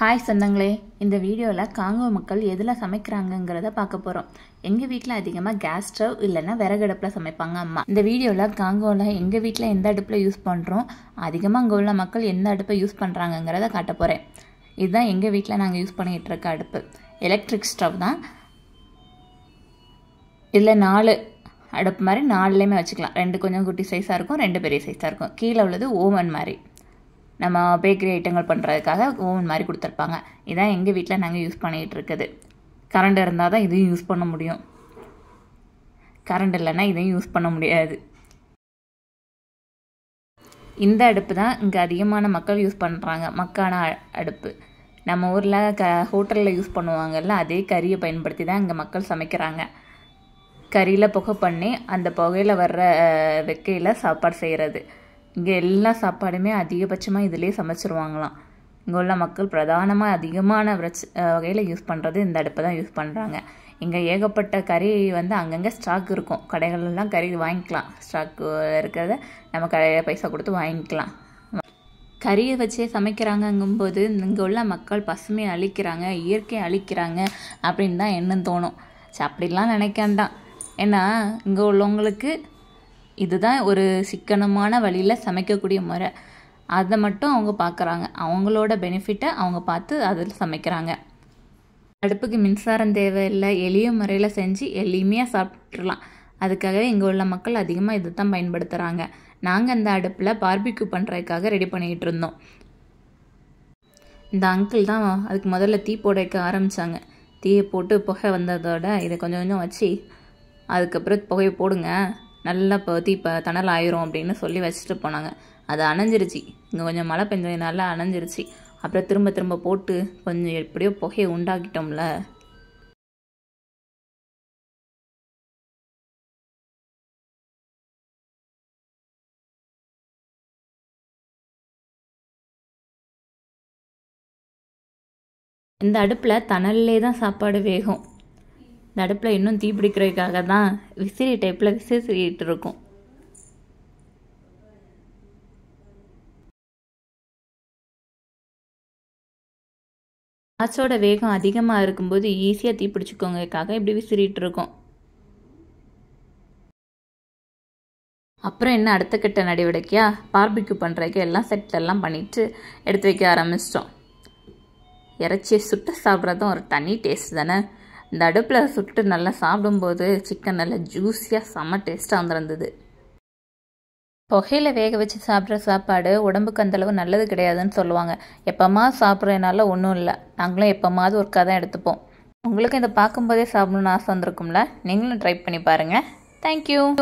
hi சொந்தங்களே இந்த வீடியோவில் காங்கோ மக்கள் எதில் சமைக்கிறாங்கங்கிறத பார்க்க போகிறோம் எங்கள் வீட்டில் அதிகமாக கேஸ் ஸ்டவ் இல்லைன்னா விறகடுப்பில் சமைப்பாங்க அம்மா இந்த வீடியோவில் காங்கோவில் எங்கள் வீட்டில் எந்த அடுப்பில் யூஸ் பண்ணுறோம் அதிகமாக அங்கே உள்ள மக்கள் எந்த அடுப்பை யூஸ் பண்ணுறாங்கங்கிறத காட்ட போகிறேன் இதுதான் எங்கள் வீட்டில் நாங்கள் யூஸ் பண்ணிகிட்டு இருக்க அடுப்பு எலக்ட்ரிக் ஸ்டவ் தான் இதில் நாலு அடுப்பு மாதிரி நாலுலேயுமே வச்சுக்கலாம் ரெண்டு கொஞ்சம் குட்டி சைஸாக இருக்கும் ரெண்டு பெரிய சைஸாக இருக்கும் கீழே உள்ளது ஓவன் மாதிரி நம்ம பேக்கரி ஐட்டங்கள் பண்ணுறதுக்காக ஓவன் மாதிரி கொடுத்துருப்பாங்க இதான் எங்கள் வீட்டில் நாங்கள் யூஸ் பண்ணிகிட்டு இருக்குது கரண்ட் இருந்தால் தான் இதையும் யூஸ் பண்ண முடியும் கரண்ட் இல்லைன்னா இதையும் யூஸ் பண்ண முடியாது இந்த அடுப்பு தான் இங்கே அதிகமான மக்கள் யூஸ் பண்ணுறாங்க மக்கான அடுப்பு நம்ம ஊரில் க ஹோட்டலில் யூஸ் பண்ணுவாங்கல்ல அதே கறியை பயன்படுத்தி தான் இங்கே மக்கள் சமைக்கிறாங்க கறியில் புகை பண்ணி அந்த புகையில் வர்ற வெக்கையில் சாப்பாடு செய்கிறது இங்கே எல்லா சாப்பாடுமே அதிகபட்சமாக இதிலே சமைச்சிருவாங்களாம் இங்கே உள்ள மக்கள் பிரதானமாக அதிகமான விரச் வகையில் யூஸ் பண்ணுறது இந்த அடுப்பை தான் யூஸ் பண்ணுறாங்க இங்கே ஏகப்பட்ட கறி வந்து அங்கங்கே ஸ்டாக் இருக்கும் கடைகள்லாம் கறி வாங்கிக்கலாம் ஸ்டாக் இருக்கிறத நம்ம கடையில் பைசா கொடுத்து வாங்கிக்கலாம் கறியை வச்சே சமைக்கிறாங்கங்கும்போது இங்கே உள்ள மக்கள் பசுமை அழிக்கிறாங்க இயற்கையை அழிக்கிறாங்க அப்படின்னு தான் என்னன்னு தோணும் அப்படிலாம் நினைக்காண்டாம் ஏன்னா இங்கே உள்ளவங்களுக்கு இதுதான் ஒரு சிக்கனமான வழியில் சமைக்கக்கூடிய முறை அதை மட்டும் அவங்க பார்க்குறாங்க அவங்களோட பெனிஃபிட்டை அவங்க பார்த்து அதில் சமைக்கிறாங்க அடுப்புக்கு மின்சாரம் தேவையில்லை எளிய முறையில் செஞ்சு எளிமையாக சாப்பிட்றலாம் அதுக்காகவே இங்கே உள்ள மக்கள் அதிகமாக இதை தான் பயன்படுத்துகிறாங்க நாங்கள் அந்த அடுப்பில் பார்பிக்யூ பண்ணுறதுக்காக ரெடி பண்ணிக்கிட்டு இருந்தோம் இந்த அங்கிள் தான் அதுக்கு முதல்ல தீ போடைக்க ஆரம்பித்தாங்க தீயை போட்டு புகை வந்ததோட இதை கொஞ்சம் கொஞ்சம் வச்சு அதுக்கப்புறம் புகையை போடுங்க நல்லா பற்றி இப்போ தணல் ஆயிரும் அப்படின்னு சொல்லி வச்சுட்டு போனாங்க அது அணைஞ்சிருச்சு இங்கே கொஞ்சம் மழை பெஞ்சதுனால அணைஞ்சிருச்சு அப்புறம் திரும்ப திரும்ப போட்டு கொஞ்சம் எப்படியோ புகையை உண்டாக்கிட்டோம்ல இந்த அடுப்பில் தணல்லே தான் சாப்பாடு வேகும் நடுப்பில் இன்னும் தீ பிடிக்கிறதுக்காக தான் விசிறி டைப்பில் விசிறிட்டு இருக்கும் காசோட வேகம் அதிகமாக இருக்கும்போது ஈஸியாக தீ பிடிச்சிக்கோங்கக்காக இப்படி விசிறிட்டு இருக்கோம் அப்புறம் என்ன அடுத்த கட்ட நடவடிக்கையாக பார்பிக்யூ பண்ணுறதுக்கு எல்லாம் செட் எல்லாம் பண்ணிவிட்டு எடுத்து வைக்க ஆரம்பிச்சிட்டோம் இறைச்சி சுட்டு சாப்பிட்றதும் ஒரு தனி டேஸ்ட் தானே இந்த அடுப்பில் சுட்டு நல்லா சாப்பிடும்போது சிக்கன் நல்லா ஜூஸியாக செம்ம டேஸ்ட்டாக வந்துருந்தது புகையில் வேக வச்சு சாப்பிட்ற சாப்பாடு உடம்புக்கு அந்தளவு நல்லது கிடையாதுன்னு சொல்லுவாங்க எப்போமா சாப்பிட்றதுனால ஒன்றும் இல்லை நாங்களும் எப்போமாவது ஒர்க்காக தான் எடுத்துப்போம் உங்களுக்கும் இதை பார்க்கும்போதே சாப்பிடணும்னு ஆசை வந்திருக்கும்ல நீங்களும் ட்ரை பண்ணி பாருங்கள் தேங்க்யூ